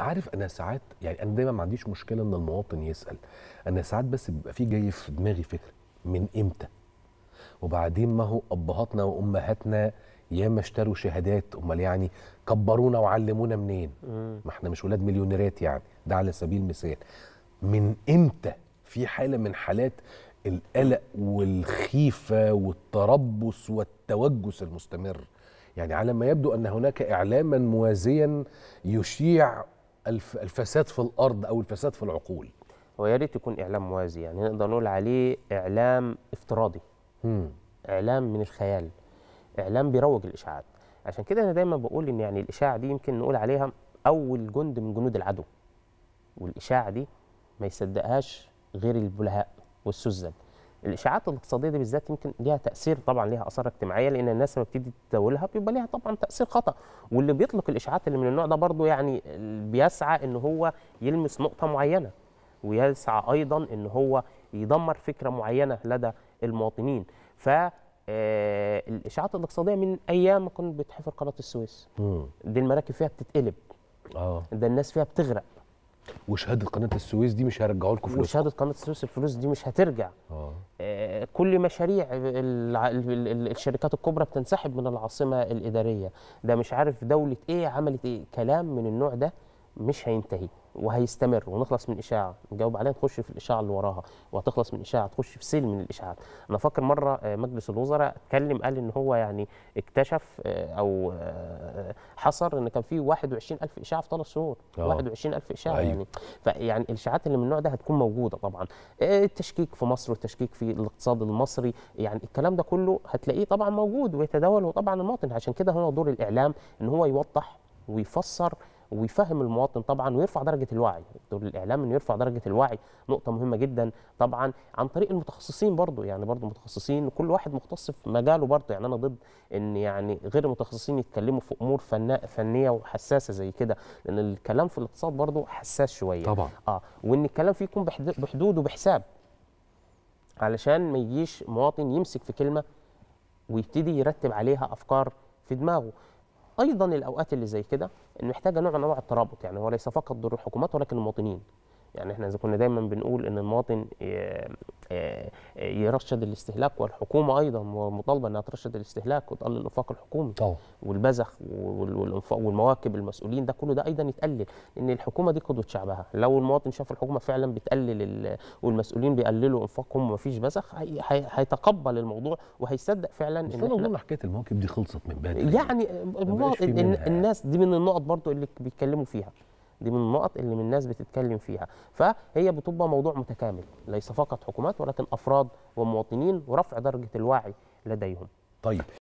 عارف انا ساعات يعني انا دايما ما عنديش مشكله ان المواطن يسال انا ساعات بس بيبقى في جاي في دماغي فكره من امتى وبعدين ما هو ابهاتنا وامهاتنا ياما اشتروا شهادات امال يعني كبرونا وعلمونا منين ما احنا مش ولاد مليونيرات يعني ده على سبيل المثال من امتى في حاله من حالات القلق والخيفه والتربص والتوجس المستمر يعني على ما يبدو ان هناك اعلاما موازيا يشيع الفساد في الارض او الفساد في العقول هو يا ريت يكون اعلام موازي يعني نقدر نقول عليه اعلام افتراضي مم. اعلام من الخيال اعلام بيروج الاشاعات عشان كده انا دايما بقول ان يعني الاشاعه دي يمكن نقول عليها اول جند من جنود العدو والاشاعه دي ما يصدقهاش غير البلهاء والسذج الاشاعات الاقتصاديه دي بالذات يمكن ليها تاثير طبعا ليها اثار اجتماعيه لان الناس لما بتبتدي تداولها بيبقى ليها طبعا تاثير خطا واللي بيطلق الاشاعات اللي من النوع ده برضه يعني بيسعى ان هو يلمس نقطه معينه ويسعى ايضا ان هو يدمر فكره معينه لدى المواطنين ف آه، الاشاعات الاقتصاديه من ايام ما كنت بتحفر قناه السويس دي المراكب فيها بتتقلب اه ده الناس فيها بتغرق وشهاده قناه السويس دي مش هيرجعوا لكم فلوس وشهاده قناه السويس الفلوس دي مش هترجع آه. آه، كل مشاريع الشركات الكبرى بتنسحب من العاصمه الاداريه ده مش عارف دوله ايه عملت ايه كلام من النوع ده مش هينتهي وهيستمر ونخلص من اشاعه نجاوب عليها نخش في الاشاعه اللي وراها وهتخلص من اشاعه تخش في سيل من الاشاعات انا فاكر مره آه، مجلس الوزراء اتكلم قال ان هو يعني اكتشف آه، او آه، حصر ان كان في 21000 اشاعه في ثلاث شهور 21000 اشاعه أيوه. يعني فيعني الاشاعات اللي من النوع ده هتكون موجوده طبعا التشكيك في مصر والتشكيك في الاقتصاد المصري يعني الكلام ده كله هتلاقيه طبعا موجود ويتداوله طبعا المواطن عشان كده هو دور الاعلام ان هو يوضح ويفسر ويفهم المواطن طبعا ويرفع درجه الوعي دور الاعلام انه يرفع درجه الوعي نقطه مهمه جدا طبعا عن طريق المتخصصين برضه يعني برضه متخصصين كل واحد مختص في مجاله برضه يعني انا ضد ان يعني غير المتخصصين يتكلموا في امور فنيه وحساسه زي كده لان الكلام في الاقتصاد برضه حساس شويه طبعا اه وان الكلام فيه يكون بحدود وبحساب علشان ما يجيش مواطن يمسك في كلمه ويبتدي يرتب عليها افكار في دماغه ايضا الاوقات اللي زي كده محتاجه نوع من انواع الترابط يعني هو ليس فقط دور الحكومات ولكن المواطنين يعني احنا اذا كنا دايما بنقول ان المواطن آه، آه، آه، يرشد الاستهلاك والحكومه ايضا مطالبه انها ترشد الاستهلاك وتقلل الانفاق الحكومي طبعا والبذخ والمواكب المسؤولين ده كله ده ايضا يتقلل لان الحكومه دي قدوه شعبها لو المواطن شاف الحكومه فعلا بتقلل والمسؤولين بيقللوا انفاقهم ومفيش بذخ هيتقبل الموضوع وهيصدق فعلا ان انا اظن حكايه المواكب دي خلصت من بدري يعني الناس دي من النقط برضو اللي بيتكلموا فيها دي من النقط اللي من الناس بتتكلم فيها فهي بتبقى موضوع متكامل ليس فقط حكومات ولكن افراد ومواطنين ورفع درجه الوعي لديهم طيب